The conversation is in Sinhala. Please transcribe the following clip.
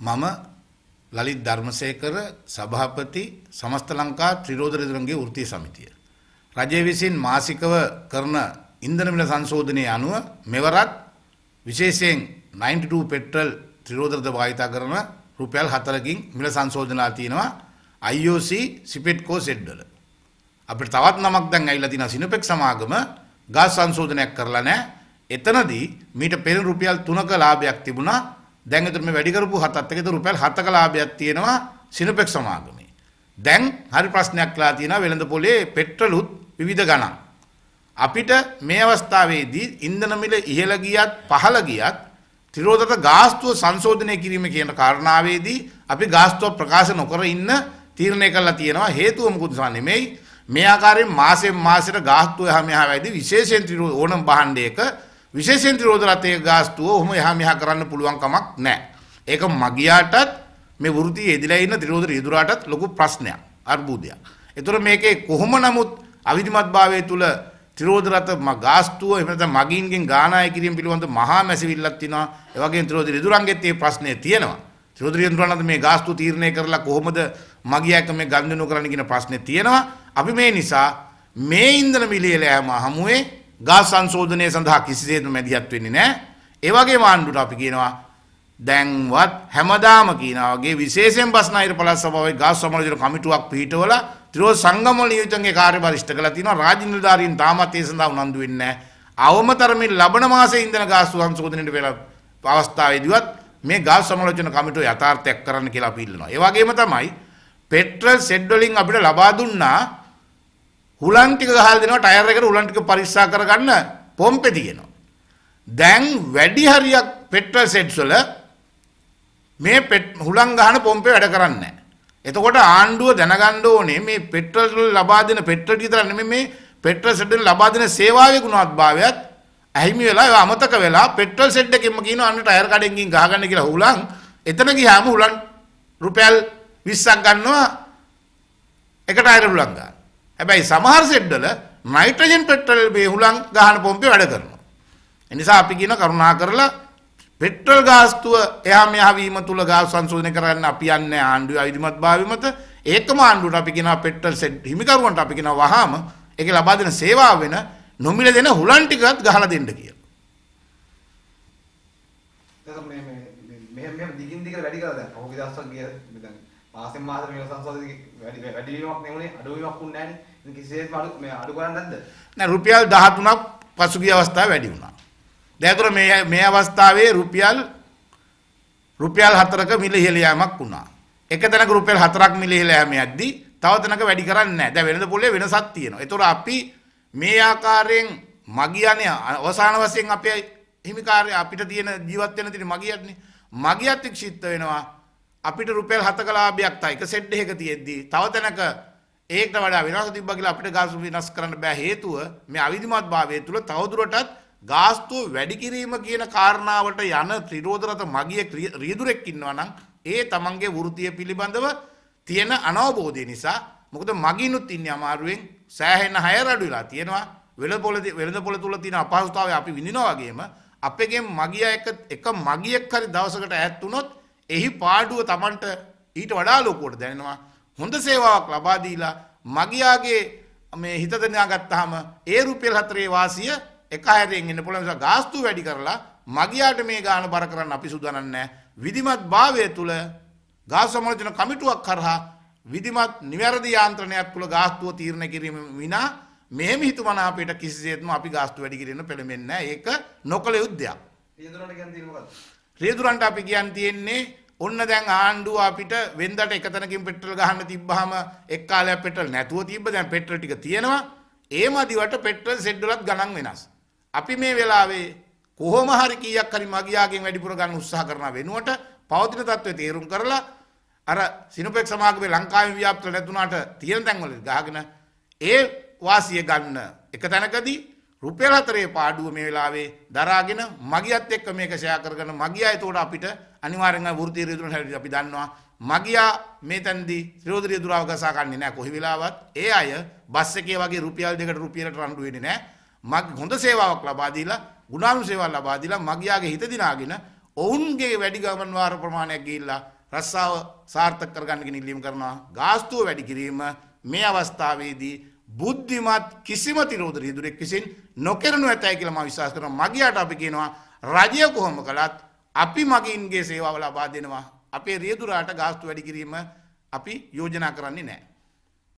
මම ලලිත් ධර්මසේකර සභාපති සමස්ත ලංකා ත්‍රිරෝධ රජුන්ගේ වෘත්තීය සමිතිය. රජය විසින් මාසිකව කරන ඉන්ධන මිල සංශෝධනයේ අනුව මෙවරත් විශේෂයෙන් 92 පෙට්‍රල් ත්‍රිරෝධ රජ භාවිතා කරන රුපියල් 4කින් මිල සංශෝධනලා තියෙනවා IOC සිපෙට්කෝ සෙඩ්වල. අපිට තවත් නමක් දැන් ඇවිල්ලා තියෙනවා සිනපෙක් සමාගම ගාස් සංශෝධනයක් කරලා නැහැ. එතනදී මීට පෙර රුපියල් 3ක ලාභයක් තිබුණා දැන් ඒතර මේ වැඩි කරපු හතත් එක්ක රුපියල් 7ක ලාභයක් තියෙනවා සිනපෙක් සමාගමේ. දැන් හරි ප්‍රශ්නයක් ලා තියෙනවා වෙළඳ පොලේ පෙට්‍රලුත් විවිධ ගණන්. අපිට මේ අවස්ථාවේදී ඉන්ධන මිල ඉහළ ගියත් පහළ ගියත් තිරෝදත ගාස්තුව සංශෝධනය කිරීම කියන කාරණාවේදී අපි ගාස්තුව ප්‍රකාශ නොකර ඉන්න තීරණය කළා තියෙනවා හේතුව මොකද නෙමෙයි මේ ආකාරයෙන් මාසෙන් මාසෙට ගාස්තුව හැම හැවෙදී විශේෂයෙන් ඕනම් භාණ්ඩයක විශේෂයෙන් ත්‍රිරෝධ රතේ ගාස්තුව ඔහොම එහා මෙහා කරන්න පුළුවන් කමක් නැහැ. ඒක මගියාටත් මේ වෘතියේ ඉදලා ඉන්න ත්‍රිරෝධ රිදුරාටත් ලොකු ප්‍රශ්නයක්, අර්බුදයක්. ඒතර මේකේ කොහොම නමුත් අවිධිමත්භාවය තුල ත්‍රිරෝධ රත ගාස්තුව එහෙම නැත්නම් මගින්ගෙන් ගානාය කිරීම පිළිබඳ මහා මැසිවිල්ලක් තියෙනවා. ඒ වගේම ත්‍රිරෝධ රිදුරන්ගෙත් මේ ප්‍රශ්නේ තියෙනවා. ත්‍රිරෝධ රිදුරන්ට මේ ගාස්තු තීරණය කරලා කොහොමද මගියාක මේ ගන්දනු කරන්න කියන ප්‍රශ්නේ තියෙනවා. අපි මේ නිසා මේ ඉන්ධන මිලියලෑම හමුවේ ගා සංශෝධනය සඳහා කිසිසේත්ම මැදිහත් වෙන්නේ නැහැ. ඒ වගේම ආණ්ඩුවට අපි කියනවා දැන්වත් හැමදාම කියනවා වගේ විශේෂයෙන් බස්නාහිර පළාත් සභාවේ ගා සමාජන කමිටුවක් පිහිටවලා ත්‍රිවෝද සංගම නියුතන්ගේ කාර්යභාර ඉෂ්ට කළා තියෙනවා. රාජ්‍ය නිලධාරීන් තාමත් ඒ සඳහා උනන්දු වෙන්නේ නැහැ. අවම තරමින් ලබන මාසේ ඉඳන ගා සංශෝධනයට වෙලා අවස්ථාවේදීවත් මේ ගා සමාජන කමිටුව යථාර්ථයක් කරන්න කියලා අපි ඉල්ලනවා. ඒ වගේම තමයි පෙට්‍රල් සෙඩ් වලින් අපිට ලබා දුන්නා හුලන් ටික ගහලා දෙනවා ටයර් එකට හුලන් ටික පරිස්සම් කරගන්න පොම්පේ තියෙනවා. දැන් වැඩි හරියක් පෙට්‍රල් සෙට්ස් වල මේ හුලන් ගහන පොම්පේ වැඩ කරන්නේ නැහැ. එතකොට ආණ්ඩුව දැනගන්න ඕනේ මේ පෙට්‍රල් වල ලබා දෙන පෙට්‍රල් විතර නෙමෙයි මේ පෙට්‍රල් සෙට් වල ලබා දෙන සේවාවේ ගුණවත්භාවයත් ඇහිමි වෙලා ඒවා අමතක වෙලා පෙට්‍රල් සෙට් එකකින්ම කියනවා අන්න ටයර් කඩෙන්කින් ගහගන්න කියලා හුලන් එතන ගියාම හුලන් රුපියල් 20ක් ගන්නවා එකට අයර හුලන් ගන්න. හැබැයි සමහර සෙට්වල නයිට්‍රජන් පෙට්‍රල් මේ හුලං ගහන පොම්පේ වැඩ කරනවා. ඒ නිසා අපි කියන කරුණා කරලා පෙට්‍රල් ගාස්තුව එහා මෙහා වීම තුල ගාස් සංශෝධනය කරන්න අපි යන්නේ ආණ්ඩුවේ අවිධිමත් භාවය මත ඒකම ආණ්ඩුවට අපි කියනවා පෙට්‍රල් සෙට් හිමිකරුවන්ට අපි කියනවා වහාම ඒක ලබා දෙන සේවාව වෙන නොමිල දෙන හුලන් ටිකත් ගහලා දෙන්න කියලා. ඒක මේ මේ මෙහෙම මෙහෙම දිගින් දිගට වැඩි කරලා දැන් ඔහුගේ දස්සක් ගිය මාසෙන් මාස මේ සංසදයේ වැඩි වැඩි වීමක් නෙමුනේ අඩු වීමක් වුණේ නැහනේ. ඉතින් කිසිසේත් අඩු මේ අඩු කරන්නේ නැද්ද? නෑ රුපියල් 13ක් පසුගිය අවස්ථාවේ වැඩි වුණා. දැන් මේ මේ අවස්ථාවේ රුපියල් රුපියල් 4ක මිල ඉහළ යාමක් වුණා. එක තැනක රුපියල් 4ක් මිල ඉහළ යාම යද්දී තව තැනක වැඩි කරන්නේ නැහැ. දැන් වෙළඳ පොලේ වෙනසක් තියෙනවා. ඒතොර අපි මේ ආකාරයෙන් මගියනේ අවසාන වශයෙන් අපේ හිමිකාරය අපිට තියෙන ජීවත් වෙන තියෙන මගියත්නේ. මගියත් එක්ෂිප්ත වෙනවා. අපිට රුපියල් 7ක ලාභයක් තා එක සෙට් එකක තියෙද්දී තව තැනක ඒකට වඩා වෙනස් තිබ්බ කියලා අපිට ගාස්තු විනාශ කරන්න බෑ හේතුව මේ අවිධිමත් භාවය තුළ තවදුරටත් ගාස්තු වැඩි කිරීම කියන කාරණාවට යන ත්‍රිරෝධරත මගිය රියදුරෙක් ඉන්නවා නම් ඒ තමන්ගේ වෘතිය පිළිබඳව තියෙන අනවබෝධය නිසා මොකද මගිනුත් ඉන්නේ අමාරුවෙන් සෑහෙන හය රඩු වෙලා තියෙනවා වෙළඳපොළ වෙළඳපොළ තුල තියෙන අපහසුතාවය අපි විඳිනවා වගේම අපේගෙන් මගිය එක එක මගියක් හරි දවසකට ඈත් වුණොත් එහි පාඩුව Tamanට ඊට වඩා ලොකුවට දැනෙනවා. හොඳ සේවාවක් ලබා දීලා මගියාගේ මේ හිත දනාගත්තාම ඒ රුපියල් 4 වාසිය එක හැරෙන් ඉන්න පුළුවන් නිසා ගාස්තු වැඩි කරලා මගියාට මේ ගාන බර කරන්න අපි සූදානම් නැහැ. විධිමත් භාවය තුල ගාස් සමාජන කමිටුවක් කරහා විධිමත් නිවැරදි යාන්ත්‍රණයක් තුළ ගාස්තුව තීරණය කිරීම විනා මෙහෙම හිතුමනාපයට කිසිසේත්ම අපි ගාස්තු වැඩි කිරීම පෙළඹෙන්නේ නැහැ. ඒක නොකල යුද්ධයක්. රේදුරන්ට අපි කියන් තියෙන්නේ ඔන්න දැන් ආණ්ඩුව අපිට වෙන්දට එක තැනකින් පෙට්‍රල් ගහන්න තිබ්බහම එක් කාලයක් පෙට්‍රල් නැතුව තිබ්බ දැන් පෙට්‍රල් ටික තියෙනවා ඒ මදිවට පෙට්‍රල් සෙඩ්වලත් ගණන් වෙනස්. අපි මේ වෙලාවේ කොහොම හරි කීයක් හරි මගියාගෙන් වැඩිපුර ගන්න උත්සාහ කරන වෙනුවට පවතින තත්ත්වය තේරුම් කරලා අර සිනුපෙක් සමාගමේ ලංකාවේ ව්‍යාප්ත නැතුණාට තියෙන තැන්වල ගහගෙන ඒ වාසිය ගන්න එක තැනකදී රුපියල් හතරේ පාඩුව මේ වෙලාවේ දරාගෙන මගියත් එක්ක මේක ෂෙයා කරගෙන මගියා ඒතකොට අපිට අනිවාර්යෙන්ම වෘත්තීය රියදුරන් හැටියට අපි දන්නවා මගියා මේතෙන්දී ත්‍රිෝදරිය දුරාව ගසා ගන්නේ නැහැ කොහි වෙලාවත් ඒ අය බස් එකේ වගේ රුපියල් දෙකට රුපියලට රණ්ඩු වෙන්නේ නැහැ මග හොඳ සේවාවක් ලබා දීලා ගුණාණු සේවාවක් ලබා දීලා මගියාගේ හිත දිනාගෙන ඔවුන්ගේ වැඩි ගමන් වාර ප්‍රමාණයක් ගිහිල්ලා රස්සාව සාර්ථක කරගන්න ගිනිල්ලීම් කරනවා ගාස්තුව වැඩි කිරීම මේ අවස්ථාවේදී බුද්ධිමත් කිසිම තිරෝද රීදුරෙක් විසින් නොකරනු ඇතැයි කියලා මම විශ්වාස කරනවා මගියට අපි කියනවා රජය කොහොම කළත් අපි මගින්ගේ සේවාව ලබා දෙනවා අපේ රියදුරාට ගාස්තු වැඩි කිරීම අපි යෝජනා කරන්නේ නැහැ